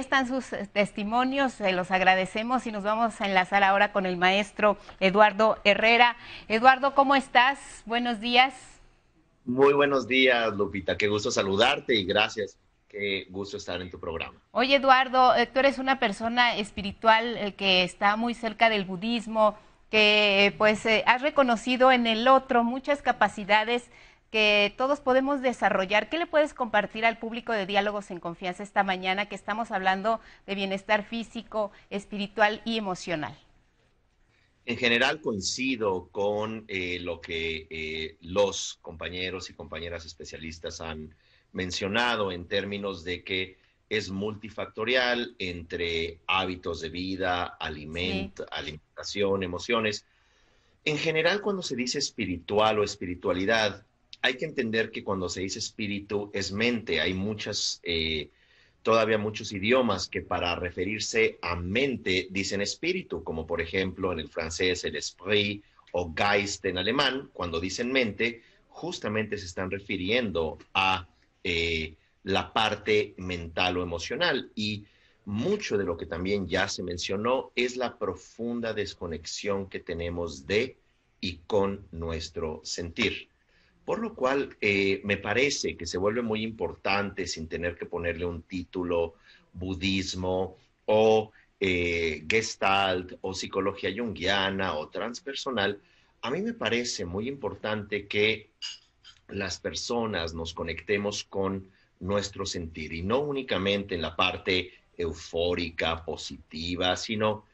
están sus eh, testimonios, se los agradecemos y nos vamos a enlazar ahora con el maestro Eduardo Herrera. Eduardo, ¿cómo estás? Buenos días. Muy buenos días, Lupita. Qué gusto saludarte y gracias. Qué gusto estar en tu programa. Oye, Eduardo, eh, tú eres una persona espiritual eh, que está muy cerca del budismo, que pues has reconocido en el otro muchas capacidades que todos podemos desarrollar. ¿Qué le puedes compartir al público de Diálogos en Confianza esta mañana que estamos hablando de bienestar físico, espiritual y emocional? En general coincido con eh, lo que eh, los compañeros y compañeras especialistas han mencionado en términos de que es multifactorial entre hábitos de vida, alimentación, emociones. En general, cuando se dice espiritual o espiritualidad, hay que entender que cuando se dice espíritu es mente. Hay muchas, eh, todavía muchos idiomas que para referirse a mente dicen espíritu, como por ejemplo en el francés el esprit o geist en alemán. Cuando dicen mente, justamente se están refiriendo a eh, la parte mental o emocional. Y mucho de lo que también ya se mencionó es la profunda desconexión que tenemos de y con nuestro sentir. Por lo cual, eh, me parece que se vuelve muy importante sin tener que ponerle un título, budismo o eh, gestalt o psicología junguiana o transpersonal, a mí me parece muy importante que las personas nos conectemos con nuestro sentir y no únicamente en la parte eufórica, positiva, sino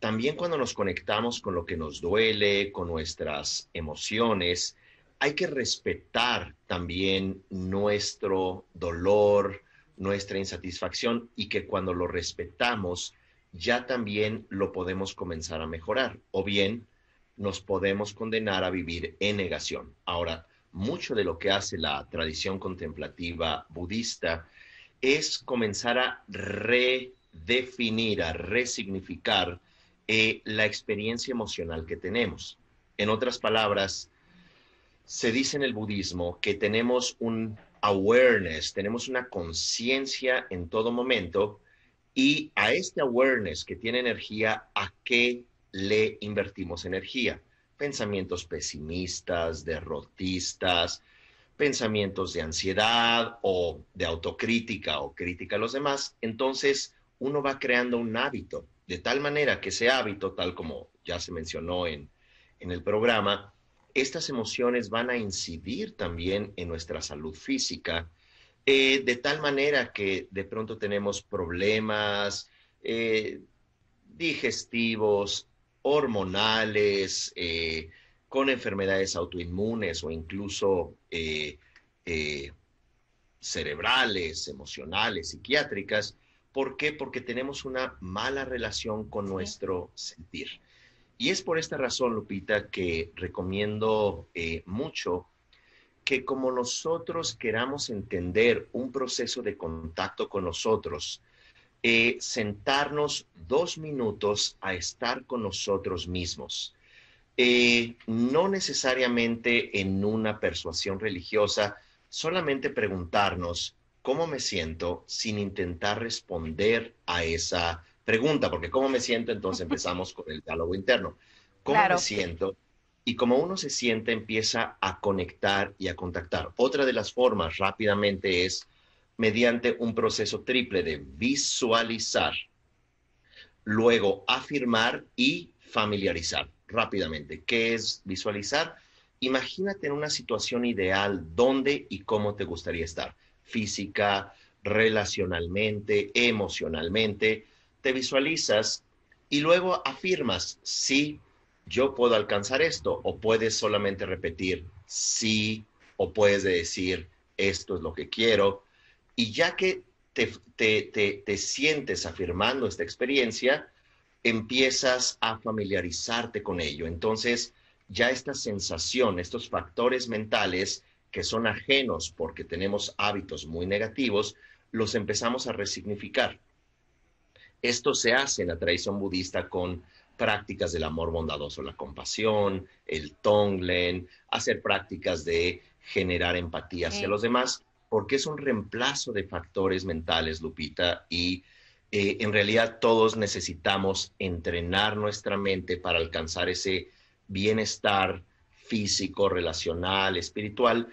también cuando nos conectamos con lo que nos duele, con nuestras emociones, hay que respetar también nuestro dolor, nuestra insatisfacción y que cuando lo respetamos ya también lo podemos comenzar a mejorar o bien nos podemos condenar a vivir en negación. Ahora, mucho de lo que hace la tradición contemplativa budista es comenzar a redefinir, a resignificar eh, la experiencia emocional que tenemos. En otras palabras, se dice en el budismo que tenemos un awareness, tenemos una conciencia en todo momento y a este awareness que tiene energía, ¿a qué le invertimos energía? Pensamientos pesimistas, derrotistas, pensamientos de ansiedad o de autocrítica o crítica a los demás. Entonces uno va creando un hábito, de tal manera que ese hábito, tal como ya se mencionó en, en el programa, estas emociones van a incidir también en nuestra salud física, eh, de tal manera que de pronto tenemos problemas eh, digestivos, hormonales, eh, con enfermedades autoinmunes o incluso cerebrales, emocionales, psiquiátricas. ¿Por qué? Porque tenemos una mala relación con nuestro sentir. Y es por esta razón, Lupita, que recomiendo eh, mucho que como nosotros queramos entender un proceso de contacto con nosotros, eh, sentarnos dos minutos a estar con nosotros mismos. Eh, no necesariamente en una persuasión religiosa, solamente preguntarnos cómo me siento sin intentar responder a esa pregunta, porque cómo me siento, entonces empezamos con el diálogo interno. ¿Cómo me siento? Y como uno se siente, empieza a conectar y a contactar. Otra de las formas rápidamente es mediante un proceso triple de visualizar, luego afirmar y familiarizar rápidamente. ¿Qué es visualizar? Imagínate en una situación ideal dónde y cómo te gustaría estar, física, relacionalmente, emocionalmente, te visualizas y luego afirmas, sí, yo puedo alcanzar esto, o puedes solamente repetir, sí, o puedes decir, esto es lo que quiero. Y ya que te, sientes afirmando esta experiencia, empiezas a familiarizarte con ello. Entonces, ya esta sensación, estos factores mentales que son ajenos porque tenemos hábitos muy negativos, los empezamos a resignificar. Esto se hace en la tradición budista con prácticas del amor bondadoso, la compasión, el tonglen, hacer prácticas de generar empatía hacia los demás, porque es un reemplazo de factores mentales, Lupita, y eh, en realidad todos necesitamos entrenar nuestra mente para alcanzar ese bienestar físico, relacional, espiritual,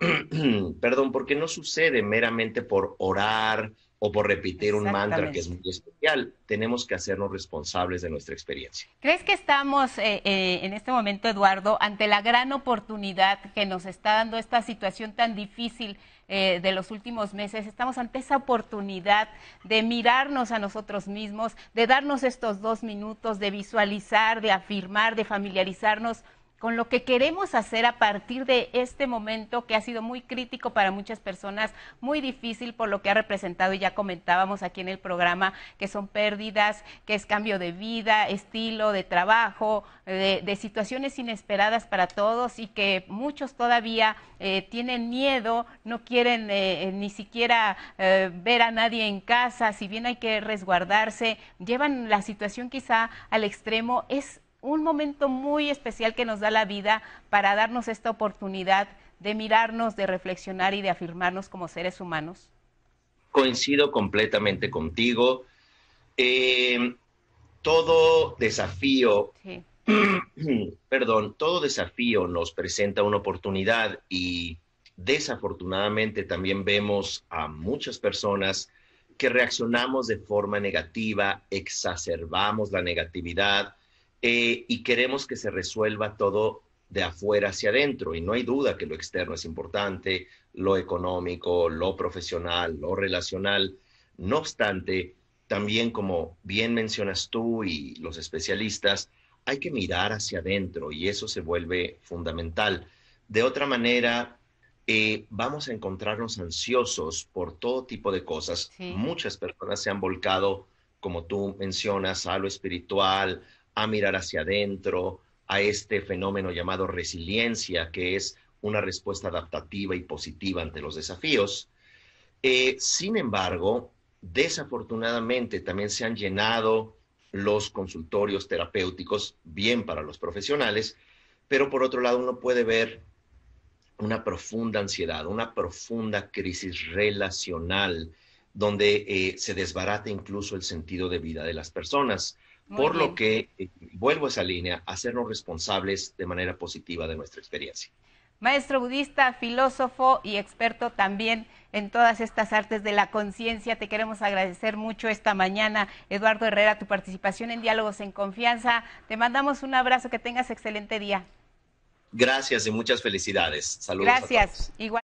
perdón, porque no sucede meramente por orar o por repetir un mantra que es muy especial. Tenemos que hacernos responsables de nuestra experiencia. ¿Crees que estamos eh, eh, en este momento, Eduardo, ante la gran oportunidad que nos está dando esta situación tan difícil eh, de los últimos meses? Estamos ante esa oportunidad de mirarnos a nosotros mismos, de darnos estos dos minutos, de visualizar, de afirmar, de familiarizarnos con lo que queremos hacer a partir de este momento que ha sido muy crítico para muchas personas, muy difícil por lo que ha representado, y ya comentábamos aquí en el programa, que son pérdidas, que es cambio de vida, estilo, de trabajo, de, situaciones inesperadas para todos y que muchos todavía eh, tienen miedo, no quieren eh, eh, ni siquiera ver a nadie en casa, si bien hay que resguardarse, llevan la situación quizá al extremo, es un momento muy especial que nos da la vida para darnos esta oportunidad de mirarnos, de reflexionar y de afirmarnos como seres humanos? Coincido completamente contigo. Em, todo desafío, perdón, todo desafío nos presenta una oportunidad y desafortunadamente también vemos a muchas personas que reaccionamos de forma negativa, exacerbamos la negatividad, eh, y queremos que se resuelva todo de afuera hacia adentro. Y no hay duda que lo externo es importante, lo económico, lo profesional, lo relacional. No obstante, también como bien mencionas tú y los especialistas, hay que mirar hacia adentro y eso se vuelve fundamental. De otra manera, eh, vamos a encontrarnos ansiosos por todo tipo de cosas. Muchas personas se han volcado, como tú mencionas, a lo espiritual, a mirar hacia adentro, a este fenómeno llamado resiliencia, que es una respuesta adaptativa y positiva ante los desafíos. Eh, sin embargo, desafortunadamente también se han llenado los consultorios terapéuticos, bien para los profesionales, pero por otro lado uno puede ver una profunda ansiedad, una profunda crisis relacional, donde eh, se desbarata incluso el sentido de vida de las personas por lo que eh, vuelvo a esa línea, hacernos responsables de manera positiva de nuestra experiencia. Maestro budista, filósofo y experto también en todas estas artes de la conciencia, te queremos agradecer mucho esta mañana, Eduardo Herrera, tu participación en Diálogos en Confianza. Te mandamos un abrazo, que tengas excelente día. Gracias y muchas felicidades. Saludos. Gracias. Igual